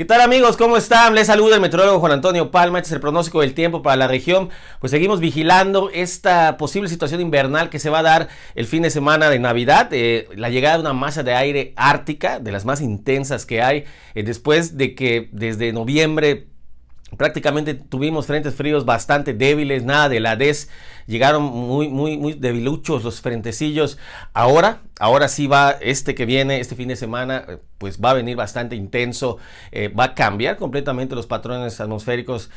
¿Qué tal amigos? ¿Cómo están? Les saluda el meteorólogo Juan Antonio Palma. Este es el pronóstico del tiempo para la región. Pues seguimos vigilando esta posible situación invernal que se va a dar el fin de semana de Navidad. Eh, la llegada de una masa de aire ártica, de las más intensas que hay, eh, después de que desde noviembre prácticamente tuvimos frentes fríos bastante débiles, nada de DES, llegaron muy, muy, muy debiluchos los frentecillos. Ahora, ahora sí va este que viene, este fin de semana, eh, pues va a venir bastante intenso, eh, va a cambiar completamente los patrones atmosféricos.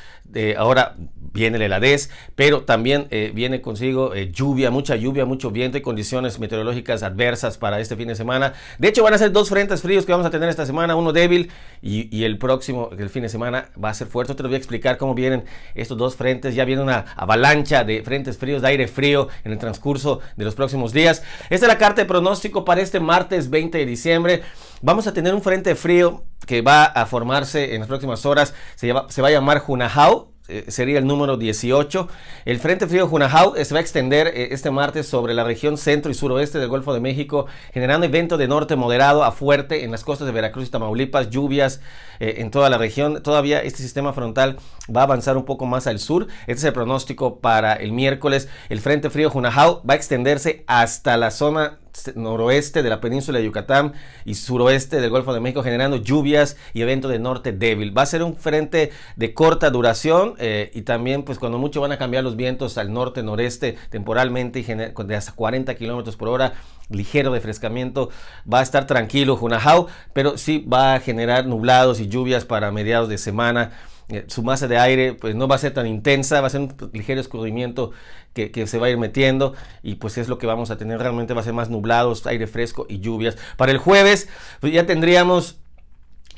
ahora viene el heladez, pero también eh, viene consigo eh, lluvia, mucha lluvia, mucho viento y condiciones meteorológicas adversas para este fin de semana. De hecho, van a ser dos frentes fríos que vamos a tener esta semana, uno débil y, el próximo, el fin de semana, va a ser fuerte. Te lo voy a explicar cómo vienen estos dos frentes. Ya viene una avalancha de frentes fríos, de aire frío en el transcurso de los próximos días. Esta es la carta de pronóstico para este martes 20 de diciembre. Vamos a tener un frente frío que va a formarse en las próximas horas. Se, se va a llamar Junajau. Eh, sería el número 18. El Frente Frío Junajau eh, se va a extender eh, este martes sobre la región centro y suroeste del Golfo de México, generando evento de norte moderado a fuerte en las costas de Veracruz y Tamaulipas, lluvias en toda la región. Todavía este sistema frontal va a avanzar un poco más al sur. Este es el pronóstico para el miércoles. El Frente Frío Junajau va a extenderse hasta la zona noroeste de la península de Yucatán y suroeste del Golfo de México, generando lluvias y evento de norte débil. Va a ser un frente de corta duración eh, y también, pues, cuando mucho van a cambiar los vientos al norte, noreste, temporalmente y de hasta 40 kilómetros por hora ligero frescamiento. va a estar tranquilo Junajau, pero sí va a generar nublados y lluvias para mediados de semana eh, su masa de aire pues no va a ser tan intensa, va a ser un ligero escurrimiento que, que, se va a ir metiendo y pues es lo que vamos a tener, realmente va a ser más nublados, aire fresco y lluvias. Para el jueves pues ya tendríamos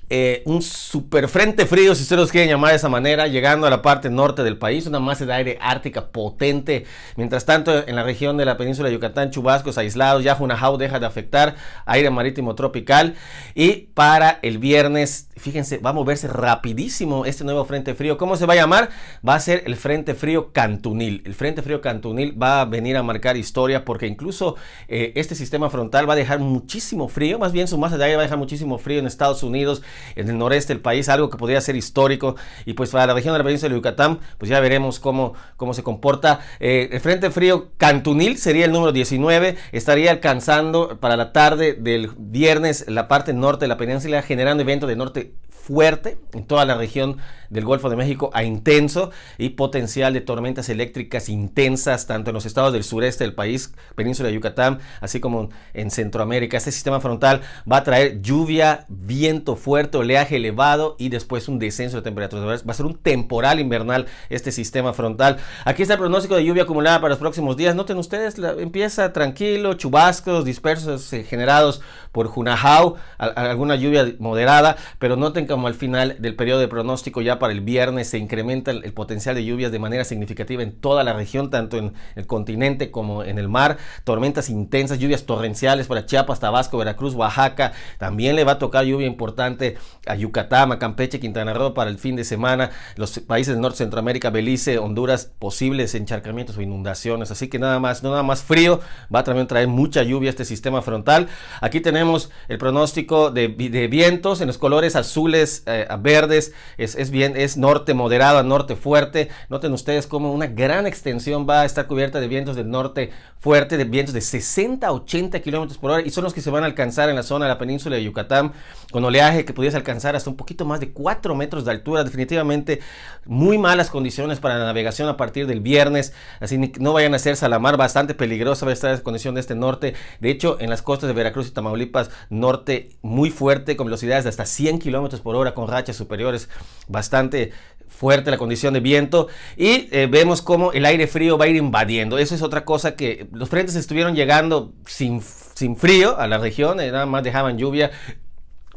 eh, un super frente frío, si ustedes los quieren llamar de esa manera, llegando a la parte norte del país, una masa de aire ártica potente. Mientras tanto, en la región de la península de Yucatán, chubascos aislados, ya Junajau deja de afectar aire marítimo tropical. Y para el viernes, fíjense, va a moverse rapidísimo este nuevo frente frío. ¿Cómo se va a llamar? Va a ser el frente frío cantunil. El frente frío cantunil va a venir a marcar historia porque incluso eh, este sistema frontal va a dejar muchísimo frío, más bien su masa de aire va a dejar muchísimo frío en Estados Unidos en el noreste del país, algo que podría ser histórico. Y pues para la región de la península de Yucatán, pues ya veremos cómo, cómo se comporta. Eh, el Frente Frío Cantunil sería el número 19, estaría alcanzando para la tarde del viernes la parte norte de la península, generando evento de norte fuerte en toda la región del Golfo de México a intenso y potencial de tormentas eléctricas intensas tanto en los estados del sureste del país, península de Yucatán, así como en Centroamérica. Este sistema frontal va a traer lluvia, viento fuerte, oleaje elevado y después un descenso de temperaturas. Va a ser un temporal invernal este sistema frontal. Aquí está el pronóstico de lluvia acumulada para los próximos días. Noten ustedes, empieza tranquilo, chubascos dispersos eh, generados por Junajau, alguna lluvia moderada, pero noten como al final del periodo de pronóstico ya para el viernes se incrementa el, potencial de lluvias de manera significativa en toda la región, tanto en el continente como en el mar. Tormentas intensas, lluvias torrenciales para Chiapas, Tabasco, Veracruz, Oaxaca. También le va a tocar lluvia importante a Yucatán, a Campeche, Quintana Roo para el fin de semana. Los países del norte, Centroamérica, Belice, Honduras, posibles encharcamientos o inundaciones. Así que nada más, no nada más frío, va a también traer mucha lluvia este sistema frontal. Aquí tenemos el pronóstico de, de vientos en los colores azules eh, verdes, es, bien, es norte moderado a norte fuerte. Noten ustedes cómo una gran extensión va a estar cubierta de vientos del norte fuerte, de vientos de 60 a 80 kilómetros por hora, y son los que se van a alcanzar en la zona de la península de Yucatán, con oleaje que pudiese alcanzar hasta un poquito más de 4 metros de altura. Definitivamente, muy malas condiciones para la navegación a partir del viernes, así no vayan a hacerse Salamar bastante peligrosa va a estar la condición de este norte. De hecho, en las costas de Veracruz y Tamaulipas, norte muy fuerte, con velocidades de hasta 100 kilómetros por hora con rachas superiores bastante fuerte la condición de viento y eh, vemos cómo el aire frío va a ir invadiendo. Eso es otra cosa que los frentes estuvieron llegando sin, sin frío a la región, eh, nada más dejaban lluvia.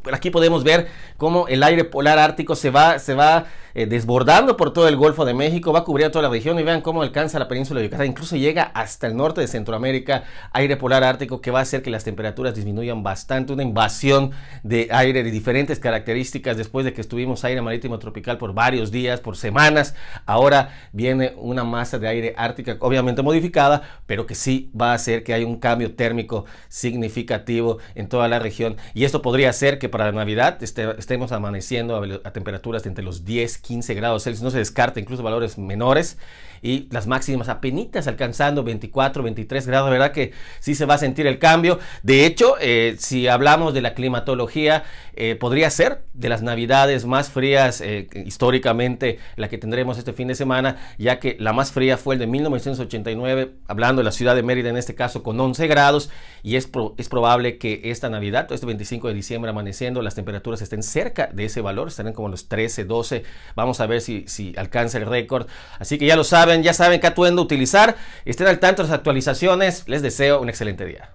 Pero aquí podemos ver cómo el aire polar ártico se va, se va eh, desbordando por todo el Golfo de México, va a cubrir toda la región y vean cómo alcanza la península de Yucatán, incluso llega hasta el norte de Centroamérica, aire polar ártico que va a hacer que las temperaturas disminuyan bastante, una invasión de aire de diferentes características después de que estuvimos aire marítimo tropical por varios días, por semanas, ahora viene una masa de aire ártica obviamente modificada, pero que sí va a hacer que haya un cambio térmico significativo en toda la región y esto podría ser que para la Navidad este, estemos amaneciendo a, temperaturas de entre los 10 15 grados Celsius, no se descarta incluso valores menores y las máximas apenas alcanzando 24, 23 grados, ¿verdad? Que sí se va a sentir el cambio. De hecho, eh, si hablamos de la climatología, eh, podría ser de las navidades más frías eh, históricamente la que tendremos este fin de semana, ya que la más fría fue el de 1989, hablando de la ciudad de Mérida en este caso con 11 grados, y es, es probable que esta Navidad, este 25 de diciembre amaneciendo, las temperaturas estén cerca de ese valor, estarán como los 13, 12 Vamos a ver si, alcanza el récord. Así que ya lo saben, ya saben qué atuendo utilizar. Estén al tanto de las actualizaciones. Les deseo un excelente día.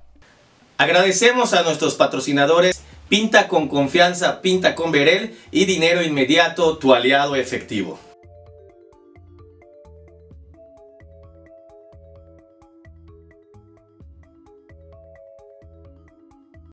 Agradecemos a nuestros patrocinadores. Pinta con confianza, pinta con Verel y dinero inmediato, tu aliado efectivo.